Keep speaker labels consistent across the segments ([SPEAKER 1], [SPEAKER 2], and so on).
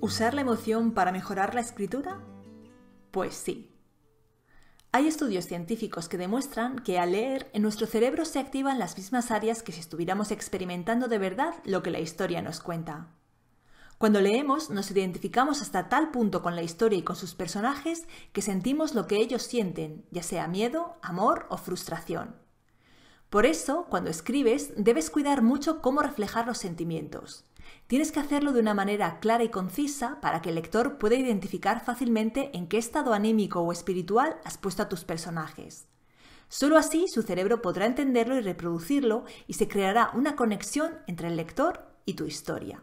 [SPEAKER 1] ¿Usar la emoción para mejorar la escritura? Pues sí. Hay estudios científicos que demuestran que al leer en nuestro cerebro se activan las mismas áreas que si estuviéramos experimentando de verdad lo que la historia nos cuenta. Cuando leemos nos identificamos hasta tal punto con la historia y con sus personajes que sentimos lo que ellos sienten, ya sea miedo, amor o frustración. Por eso, cuando escribes, debes cuidar mucho cómo reflejar los sentimientos. Tienes que hacerlo de una manera clara y concisa para que el lector pueda identificar fácilmente en qué estado anímico o espiritual has puesto a tus personajes. Solo así su cerebro podrá entenderlo y reproducirlo y se creará una conexión entre el lector y tu historia.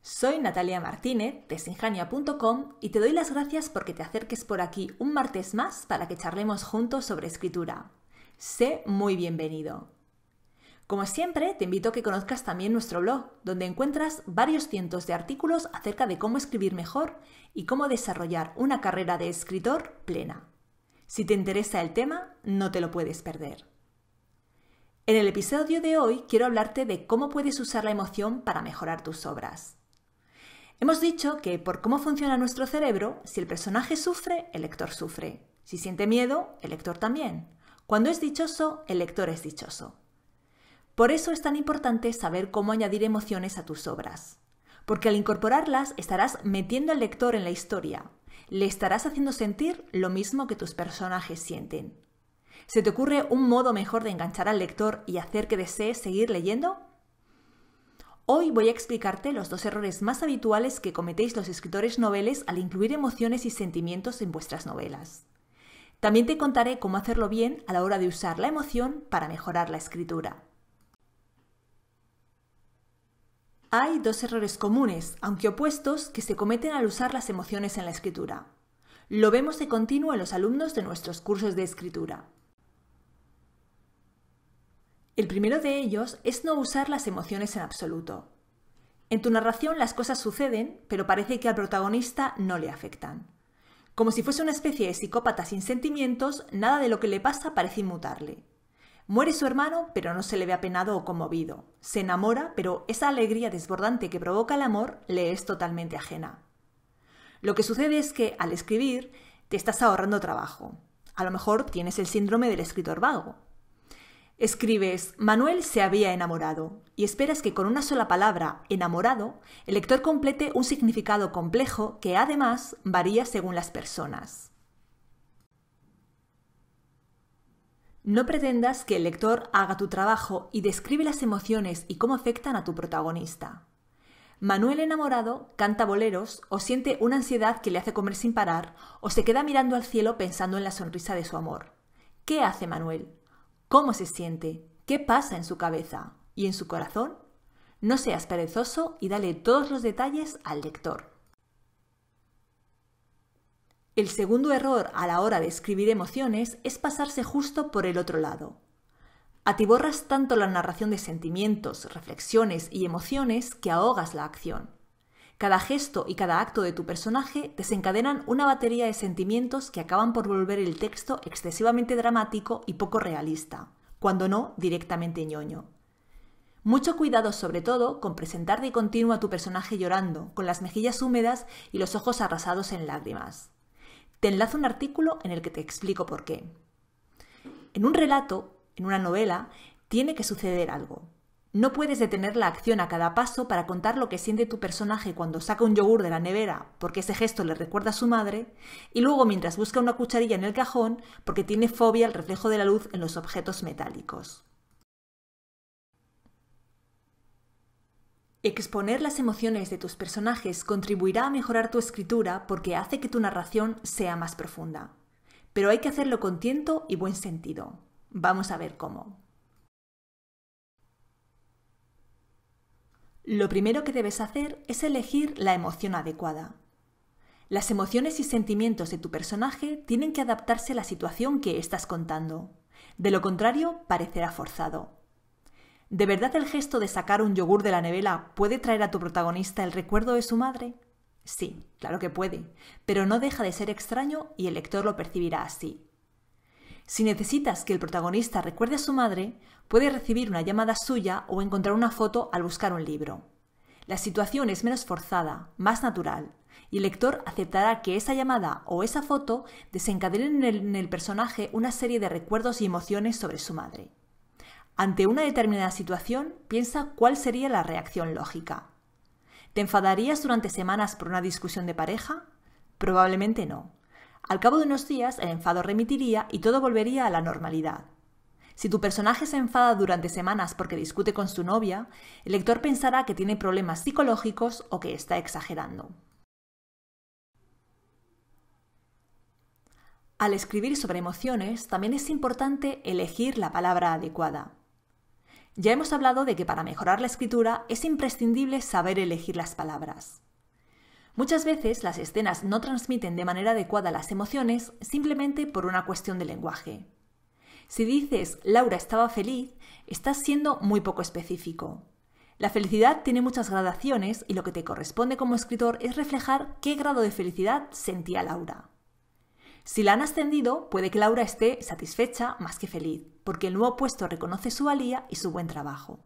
[SPEAKER 1] Soy Natalia Martínez de sinjania.com y te doy las gracias porque te acerques por aquí un martes más para que charlemos juntos sobre escritura. Sé muy bienvenido. Como siempre, te invito a que conozcas también nuestro blog, donde encuentras varios cientos de artículos acerca de cómo escribir mejor y cómo desarrollar una carrera de escritor plena. Si te interesa el tema, no te lo puedes perder. En el episodio de hoy quiero hablarte de cómo puedes usar la emoción para mejorar tus obras. Hemos dicho que por cómo funciona nuestro cerebro, si el personaje sufre, el lector sufre. Si siente miedo, el lector también. Cuando es dichoso, el lector es dichoso. Por eso es tan importante saber cómo añadir emociones a tus obras. Porque al incorporarlas estarás metiendo al lector en la historia, le estarás haciendo sentir lo mismo que tus personajes sienten. ¿Se te ocurre un modo mejor de enganchar al lector y hacer que desee seguir leyendo? Hoy voy a explicarte los dos errores más habituales que cometéis los escritores noveles al incluir emociones y sentimientos en vuestras novelas. También te contaré cómo hacerlo bien a la hora de usar la emoción para mejorar la escritura. Hay dos errores comunes, aunque opuestos, que se cometen al usar las emociones en la escritura. Lo vemos de continuo en los alumnos de nuestros cursos de escritura. El primero de ellos es no usar las emociones en absoluto. En tu narración las cosas suceden, pero parece que al protagonista no le afectan. Como si fuese una especie de psicópata sin sentimientos, nada de lo que le pasa parece inmutarle. Muere su hermano, pero no se le ve apenado o conmovido. Se enamora, pero esa alegría desbordante que provoca el amor le es totalmente ajena. Lo que sucede es que, al escribir, te estás ahorrando trabajo. A lo mejor tienes el síndrome del escritor vago. Escribes, Manuel se había enamorado, y esperas que con una sola palabra, enamorado, el lector complete un significado complejo que además varía según las personas. No pretendas que el lector haga tu trabajo y describe las emociones y cómo afectan a tu protagonista. Manuel enamorado canta boleros o siente una ansiedad que le hace comer sin parar o se queda mirando al cielo pensando en la sonrisa de su amor. ¿Qué hace Manuel? ¿Cómo se siente? ¿Qué pasa en su cabeza? ¿Y en su corazón? No seas perezoso y dale todos los detalles al lector. El segundo error a la hora de escribir emociones es pasarse justo por el otro lado. Atiborras tanto la narración de sentimientos, reflexiones y emociones que ahogas la acción. Cada gesto y cada acto de tu personaje desencadenan una batería de sentimientos que acaban por volver el texto excesivamente dramático y poco realista, cuando no directamente ñoño. Mucho cuidado sobre todo con presentar de continuo a tu personaje llorando, con las mejillas húmedas y los ojos arrasados en lágrimas. Te enlazo un artículo en el que te explico por qué. En un relato, en una novela, tiene que suceder algo. No puedes detener la acción a cada paso para contar lo que siente tu personaje cuando saca un yogur de la nevera porque ese gesto le recuerda a su madre y luego mientras busca una cucharilla en el cajón porque tiene fobia al reflejo de la luz en los objetos metálicos. Exponer las emociones de tus personajes contribuirá a mejorar tu escritura porque hace que tu narración sea más profunda. Pero hay que hacerlo con tiento y buen sentido. Vamos a ver cómo. Lo primero que debes hacer es elegir la emoción adecuada. Las emociones y sentimientos de tu personaje tienen que adaptarse a la situación que estás contando. De lo contrario, parecerá forzado. ¿De verdad el gesto de sacar un yogur de la nevera puede traer a tu protagonista el recuerdo de su madre? Sí, claro que puede, pero no deja de ser extraño y el lector lo percibirá así. Si necesitas que el protagonista recuerde a su madre, puede recibir una llamada suya o encontrar una foto al buscar un libro. La situación es menos forzada, más natural, y el lector aceptará que esa llamada o esa foto desencadenen en el personaje una serie de recuerdos y emociones sobre su madre. Ante una determinada situación, piensa cuál sería la reacción lógica. ¿Te enfadarías durante semanas por una discusión de pareja? Probablemente no. Al cabo de unos días, el enfado remitiría y todo volvería a la normalidad. Si tu personaje se enfada durante semanas porque discute con su novia, el lector pensará que tiene problemas psicológicos o que está exagerando. Al escribir sobre emociones, también es importante elegir la palabra adecuada. Ya hemos hablado de que para mejorar la escritura es imprescindible saber elegir las palabras. Muchas veces las escenas no transmiten de manera adecuada las emociones simplemente por una cuestión de lenguaje. Si dices Laura estaba feliz, estás siendo muy poco específico. La felicidad tiene muchas gradaciones y lo que te corresponde como escritor es reflejar qué grado de felicidad sentía Laura. Si la han ascendido, puede que Laura esté satisfecha más que feliz, porque el nuevo puesto reconoce su valía y su buen trabajo.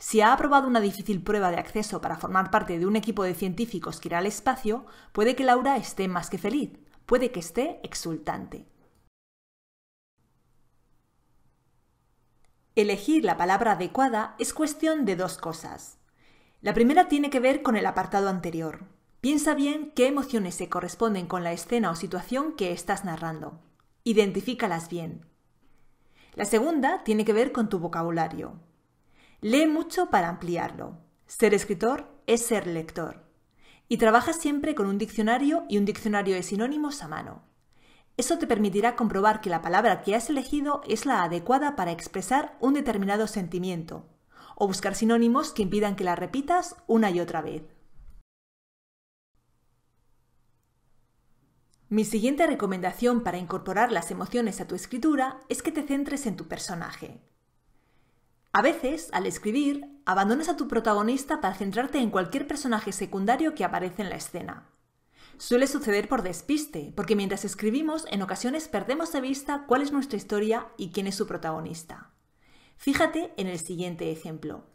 [SPEAKER 1] Si ha aprobado una difícil prueba de acceso para formar parte de un equipo de científicos que irá al espacio, puede que Laura esté más que feliz, puede que esté exultante. Elegir la palabra adecuada es cuestión de dos cosas. La primera tiene que ver con el apartado anterior, Piensa bien qué emociones se corresponden con la escena o situación que estás narrando. Identifícalas bien. La segunda tiene que ver con tu vocabulario. Lee mucho para ampliarlo. Ser escritor es ser lector. Y trabaja siempre con un diccionario y un diccionario de sinónimos a mano. Eso te permitirá comprobar que la palabra que has elegido es la adecuada para expresar un determinado sentimiento, o buscar sinónimos que impidan que la repitas una y otra vez. Mi siguiente recomendación para incorporar las emociones a tu escritura es que te centres en tu personaje. A veces, al escribir, abandonas a tu protagonista para centrarte en cualquier personaje secundario que aparece en la escena. Suele suceder por despiste, porque mientras escribimos en ocasiones perdemos de vista cuál es nuestra historia y quién es su protagonista. Fíjate en el siguiente ejemplo.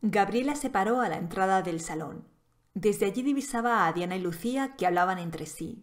[SPEAKER 1] Gabriela se paró a la entrada del salón desde allí divisaba a Diana y Lucía que hablaban entre sí.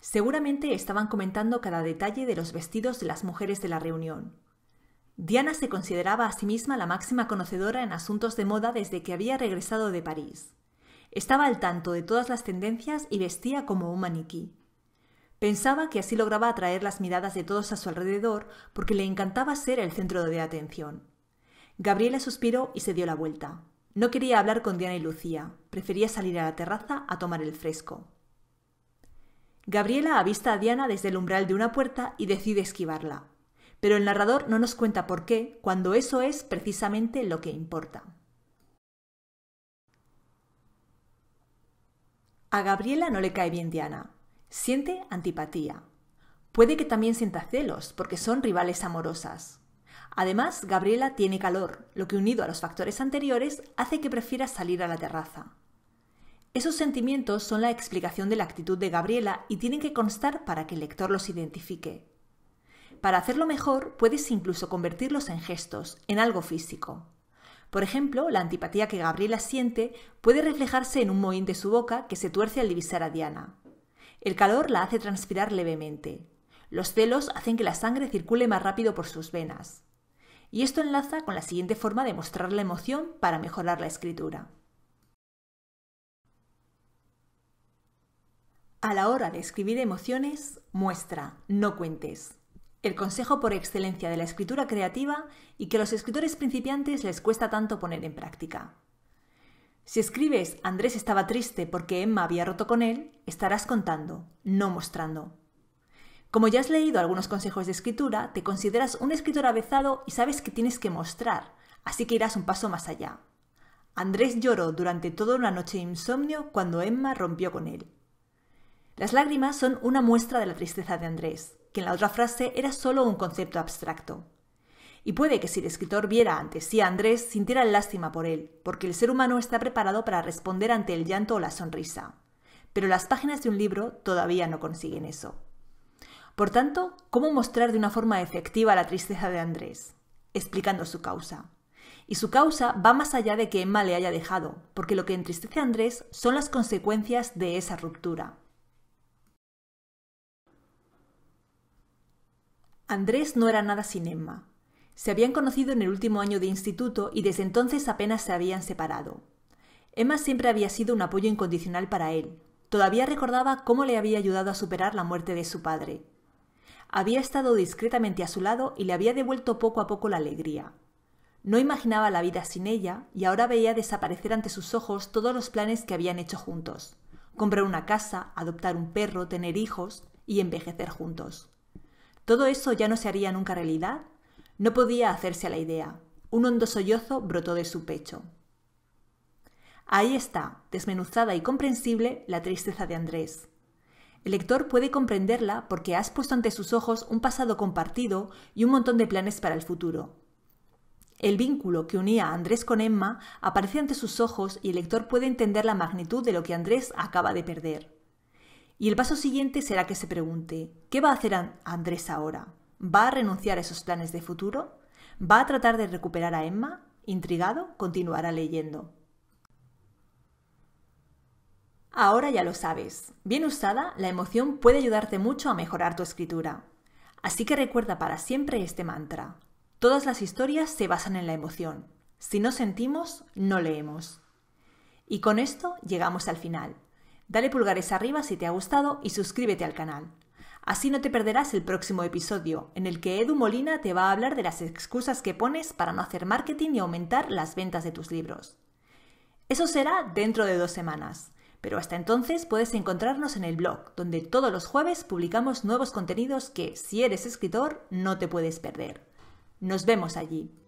[SPEAKER 1] Seguramente estaban comentando cada detalle de los vestidos de las mujeres de la reunión. Diana se consideraba a sí misma la máxima conocedora en asuntos de moda desde que había regresado de París. Estaba al tanto de todas las tendencias y vestía como un maniquí. Pensaba que así lograba atraer las miradas de todos a su alrededor porque le encantaba ser el centro de atención. Gabriela suspiró y se dio la vuelta. No quería hablar con Diana y Lucía, prefería salir a la terraza a tomar el fresco. Gabriela avista a Diana desde el umbral de una puerta y decide esquivarla. Pero el narrador no nos cuenta por qué, cuando eso es precisamente lo que importa. A Gabriela no le cae bien Diana. Siente antipatía. Puede que también sienta celos, porque son rivales amorosas. Además, Gabriela tiene calor, lo que unido a los factores anteriores hace que prefiera salir a la terraza. Esos sentimientos son la explicación de la actitud de Gabriela y tienen que constar para que el lector los identifique. Para hacerlo mejor, puedes incluso convertirlos en gestos, en algo físico. Por ejemplo, la antipatía que Gabriela siente puede reflejarse en un mohín de su boca que se tuerce al divisar a Diana. El calor la hace transpirar levemente. Los celos hacen que la sangre circule más rápido por sus venas. Y esto enlaza con la siguiente forma de mostrar la emoción para mejorar la escritura. A la hora de escribir emociones, muestra, no cuentes. El consejo por excelencia de la escritura creativa y que a los escritores principiantes les cuesta tanto poner en práctica. Si escribes Andrés estaba triste porque Emma había roto con él, estarás contando, no mostrando. Como ya has leído algunos consejos de escritura, te consideras un escritor avezado y sabes que tienes que mostrar, así que irás un paso más allá. Andrés lloró durante toda una noche de insomnio cuando Emma rompió con él. Las lágrimas son una muestra de la tristeza de Andrés, que en la otra frase era solo un concepto abstracto. Y puede que si el escritor viera ante sí a Andrés, sintiera lástima por él, porque el ser humano está preparado para responder ante el llanto o la sonrisa. Pero las páginas de un libro todavía no consiguen eso. Por tanto, ¿cómo mostrar de una forma efectiva la tristeza de Andrés? Explicando su causa. Y su causa va más allá de que Emma le haya dejado, porque lo que entristece a Andrés son las consecuencias de esa ruptura. Andrés no era nada sin Emma. Se habían conocido en el último año de instituto y desde entonces apenas se habían separado. Emma siempre había sido un apoyo incondicional para él. Todavía recordaba cómo le había ayudado a superar la muerte de su padre había estado discretamente a su lado y le había devuelto poco a poco la alegría. No imaginaba la vida sin ella y ahora veía desaparecer ante sus ojos todos los planes que habían hecho juntos. Comprar una casa, adoptar un perro, tener hijos y envejecer juntos. ¿Todo eso ya no se haría nunca realidad? No podía hacerse a la idea. Un hondo sollozo brotó de su pecho. Ahí está, desmenuzada y comprensible, la tristeza de Andrés. El lector puede comprenderla porque has puesto ante sus ojos un pasado compartido y un montón de planes para el futuro. El vínculo que unía a Andrés con Emma aparece ante sus ojos y el lector puede entender la magnitud de lo que Andrés acaba de perder. Y el paso siguiente será que se pregunte, ¿qué va a hacer Andrés ahora? ¿Va a renunciar a esos planes de futuro? ¿Va a tratar de recuperar a Emma? Intrigado, continuará leyendo. Ahora ya lo sabes, bien usada, la emoción puede ayudarte mucho a mejorar tu escritura. Así que recuerda para siempre este mantra. Todas las historias se basan en la emoción. Si no sentimos, no leemos. Y con esto llegamos al final. Dale pulgares arriba si te ha gustado y suscríbete al canal. Así no te perderás el próximo episodio, en el que Edu Molina te va a hablar de las excusas que pones para no hacer marketing y aumentar las ventas de tus libros. Eso será dentro de dos semanas. Pero hasta entonces puedes encontrarnos en el blog, donde todos los jueves publicamos nuevos contenidos que, si eres escritor, no te puedes perder. Nos vemos allí.